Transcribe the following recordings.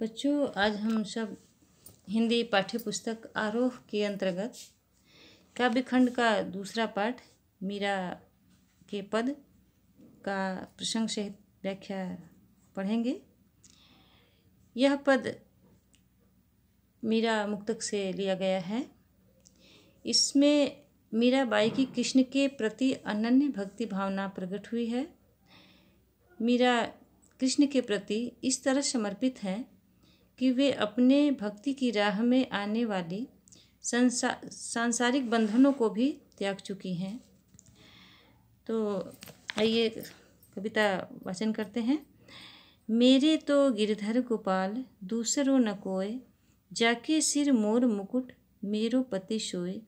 बच्चों आज हम सब हिंदी पाठ्य पुस्तक आरोह के अंतर्गत काव्य खंड का दूसरा पाठ मीरा के पद का प्रसंग से व्याख्या पढ़ेंगे यह पद मीरा मुक्तक से लिया गया है इसमें मीरा बाई की कृष्ण के प्रति अनन्य भक्ति भावना प्रकट हुई है मीरा कृष्ण के प्रति इस तरह समर्पित हैं कि वे अपने भक्ति की राह में आने वाली संसा सांसारिक बंधनों को भी त्याग चुकी हैं तो आइए कविता वाचन करते हैं मेरे तो गिरधर गोपाल दूसरो न कोय जाके सिर मोर मुकुट मेरो पति सोए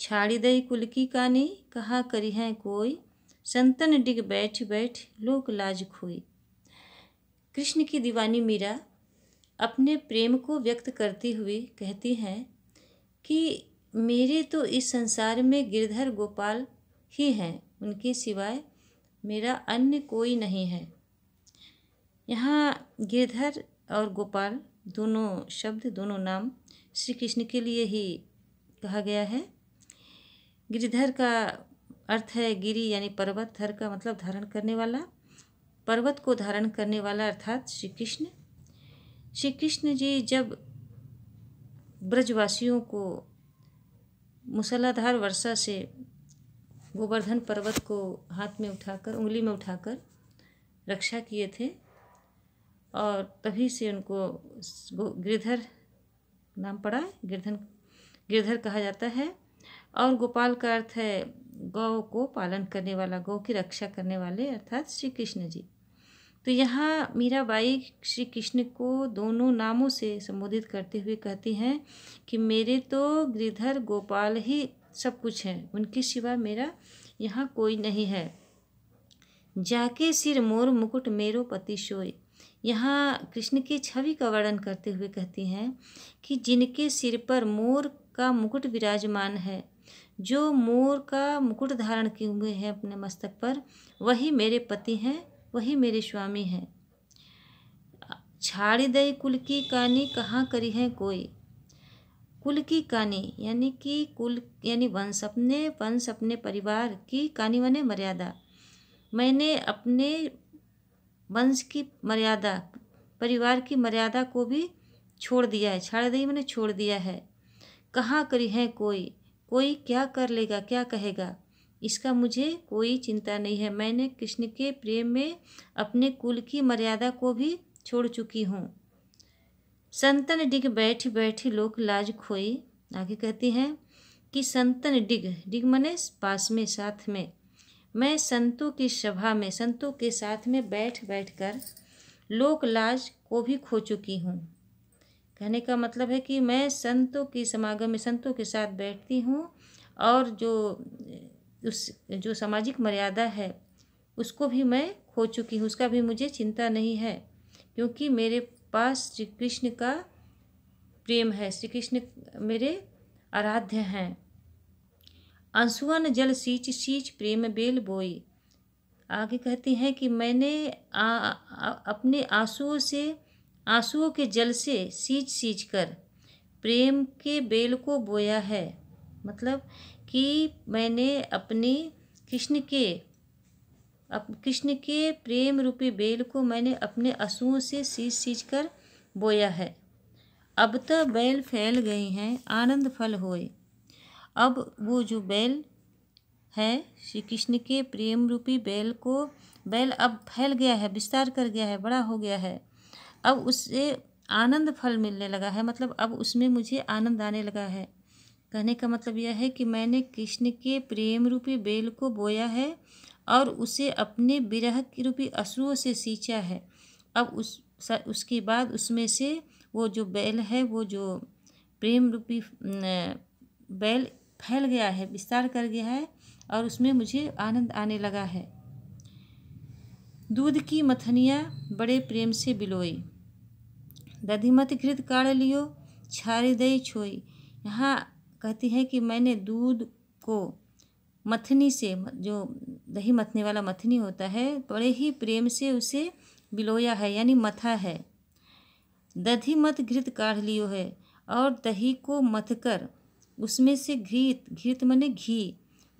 छाड़ी दई कुल की कानी कहा करी है कोई संतन डिग बैठ बैठ लोक लाज खोई कृष्ण की दीवानी मीरा अपने प्रेम को व्यक्त करती हुई कहती हैं कि मेरे तो इस संसार में गिरधर गोपाल ही हैं उनके सिवाय मेरा अन्य कोई नहीं है यहाँ गिरधर और गोपाल दोनों शब्द दोनों नाम श्री कृष्ण के लिए ही कहा गया है गिरधर का अर्थ है गिरी यानी पर्वत धर का मतलब धारण करने वाला पर्वत को धारण करने वाला अर्थात श्री कृष्ण श्री कृष्ण जी जब ब्रजवासियों को मूसलाधार वर्षा से गोवर्धन पर्वत को हाथ में उठाकर उंगली में उठाकर रक्षा किए थे और तभी से उनको गिरधर नाम पड़ा गिरधन गिरधर कहा जाता है और गोपाल का अर्थ है गौ को पालन करने वाला गौ की रक्षा करने वाले अर्थात श्री कृष्ण जी तो यहाँ बाई श्री कृष्ण को दोनों नामों से संबोधित करते हुए कहती हैं कि मेरे तो गिरधर गोपाल ही सब कुछ है उनके सिवा मेरा यहाँ कोई नहीं है जाके सिर मोर मुकुट मेरो पति सोय यहाँ कृष्ण की छवि का वर्णन करते हुए कहती हैं कि जिनके सिर पर मोर का मुकुट विराजमान है जो मोर का मुकुट धारण किए हुए हैं अपने मस्तक पर वही मेरे पति हैं वही मेरे स्वामी हैं छाड़ी दई कुल की कहानी कहाँ करी है कोई कुल की कहानी यानी कि कुल यानी वंश अपने वंश अपने परिवार की कहानी बने मर्यादा मैंने अपने वंश की मर्यादा परिवार की मर्यादा को भी छोड़ दिया है छाड़ दई मैंने छोड़ दिया है कहाँ करी है कोई कोई क्या कर लेगा क्या कहेगा इसका मुझे कोई चिंता नहीं है मैंने कृष्ण के प्रेम में अपने कुल की मर्यादा को भी छोड़ चुकी हूँ संतन डिग बैठी बैठी लोक लाज खोई आगे कहती हैं कि संतन डिग डिग मने पास में साथ में मैं संतों की सभा में संतों के साथ में बैठ बैठ कर लोक लाज को भी खो चुकी हूँ कहने का मतलब है कि मैं संतों की समागम में संतों के साथ बैठती हूँ और जो उस जो सामाजिक मर्यादा है उसको भी मैं खो चुकी हूँ उसका भी मुझे चिंता नहीं है क्योंकि मेरे पास श्री कृष्ण का प्रेम है श्री कृष्ण मेरे आराध्य हैं अंशुअन जल सींच सींच प्रेम बेल बोई आगे कहती हैं कि मैंने आ, आ, अपने आंसुओं से आंसुओं के जल से सींच सींच कर प्रेम के बेल को बोया है मतलब कि मैंने अपने कृष्ण के अप कृष्ण के प्रेम रूपी बेल को मैंने अपने आंसुओं से सींच सींच कर बोया है अब तो बैल फैल गई हैं आनंद फल होए अब वो जो बैल है श्री कृष्ण के प्रेम रूपी बैल को बैल अब फैल गया है विस्तार कर गया है बड़ा हो गया है अब उससे आनंद फल मिलने लगा है मतलब अब उसमें मुझे आनंद आने लगा है कहने का मतलब यह है कि मैंने कृष्ण के प्रेम रूपी बेल को बोया है और उसे अपने विरह रूपी अश्रुओं से सींचा है अब उस उसके बाद उसमें से वो जो बैल है वो जो प्रेम रूपी बैल फैल गया है विस्तार कर गया है और उसमें मुझे आनंद आने लगा है दूध की मथनियाँ बड़े प्रेम से बिलोई दधिमत घृत काढ़ लियो छारी दई छोई यहाँ कहती है कि मैंने दूध को मथनी से जो दही मथने वाला मथनी होता है बड़े ही प्रेम से उसे बिलोया है यानी मथा है दही मत घृत काढ़ लियो है और दही को मथ कर उसमें से घृत घृत मने घी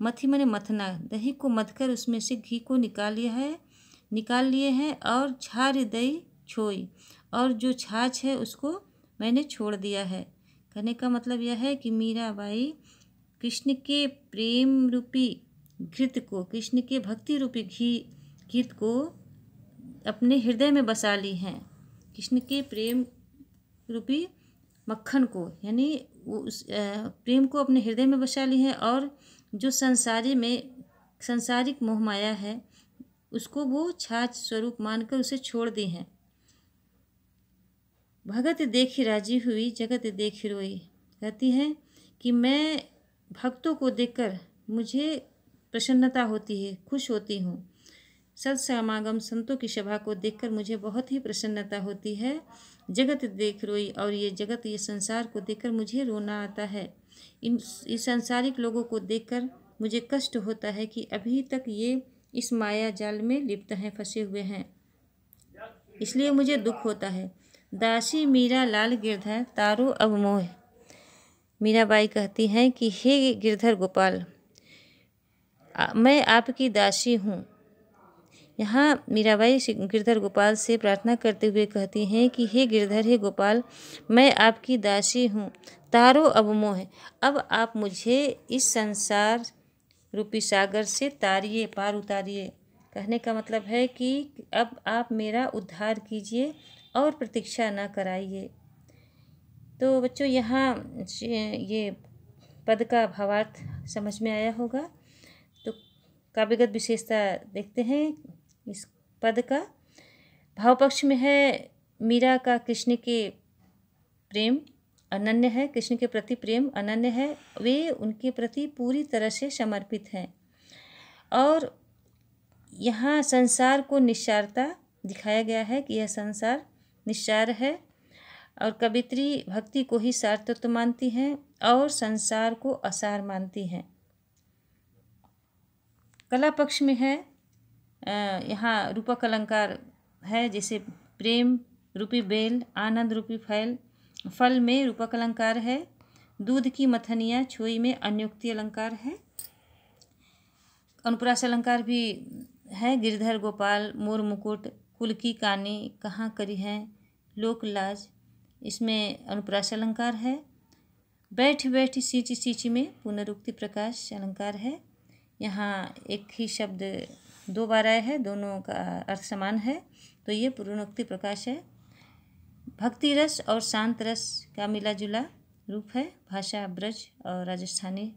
मथी मने मथना दही को मथ कर उसमें से घी को निकाल लिया है निकाल लिए हैं और छार दही छोई और जो छाछ है उसको मैंने छोड़ दिया है कहने का मतलब यह है कि मीराबाई कृष्ण के प्रेम रूपी घृत को कृष्ण के भक्ति रूपी घी घृत को अपने हृदय में बसा ली हैं कृष्ण के प्रेम रूपी मक्खन को यानी वो उस प्रेम को अपने हृदय में बसा ली है और जो संसारी में संसारिक मोहमाया है उसको वो छाछ स्वरूप मानकर उसे छोड़ दी हैं भगत देखी राजी हुई जगत देखी रोई कहती है कि मैं भक्तों को देखकर मुझे प्रसन्नता होती है खुश होती हूँ सत्समागम संतों की सभा को देखकर मुझे बहुत ही प्रसन्नता होती है जगत देख रोई और ये जगत ये संसार को देखकर मुझे रोना आता है इन इस संसारिक लोगों को देखकर मुझे कष्ट होता है कि अभी तक ये इस माया जाल में लिप्त हैं फंसे हुए हैं इसलिए मुझे दुख होता है दासी मीरा लाल गिरधर तारु अब मोह मीराबाई कहती हैं कि हे गिरधर गोपाल मैं आपकी दासी हूँ यहाँ मीराबाई गिरधर गोपाल से प्रार्थना करते हुए कहती हैं कि हे गिरधर हे गोपाल मैं आपकी दासी हूँ तारो अब मोह अब आप मुझे इस संसार रूपी सागर से तारिए पार उतारिए कहने का मतलब है कि अब आप मेरा उद्धार कीजिए और प्रतीक्षा ना कराइए तो बच्चों यहाँ ये पद का भावार्थ समझ में आया होगा तो काव्यगत विशेषता देखते हैं इस पद का भावपक्ष में है मीरा का कृष्ण के प्रेम अनन्य है कृष्ण के प्रति प्रेम अनन्य है वे उनके प्रति पूरी तरह से समर्पित हैं और यहाँ संसार को निस्सारता दिखाया गया है कि यह संसार निस्सार है और कवित्री भक्ति को ही सार तत्व मानती हैं और संसार को असार मानती हैं कला पक्ष में है यहाँ रूपक अलंकार है जैसे प्रेम रूपी बेल आनंद रूपी फैल फल में रूपक अलंकार है दूध की मथनिया छोई में अन्युक्ति अलंकार है अनुप्रास अलंकार भी है गिरधर गोपाल मोर मुकुट कुल की कानी कहाँ करी हैं लोक लाज इसमें अनुप्रास अलंकार है बैठ बैठ सींची सींची में पुनरुक्ति प्रकाश अलंकार है यहाँ एक ही शब्द दो बार आया है दोनों का अर्थ समान है तो ये पुनरुक्ति प्रकाश है भक्ति रस और शांत रस का मिला जुला रूप है भाषा ब्रज और राजस्थानी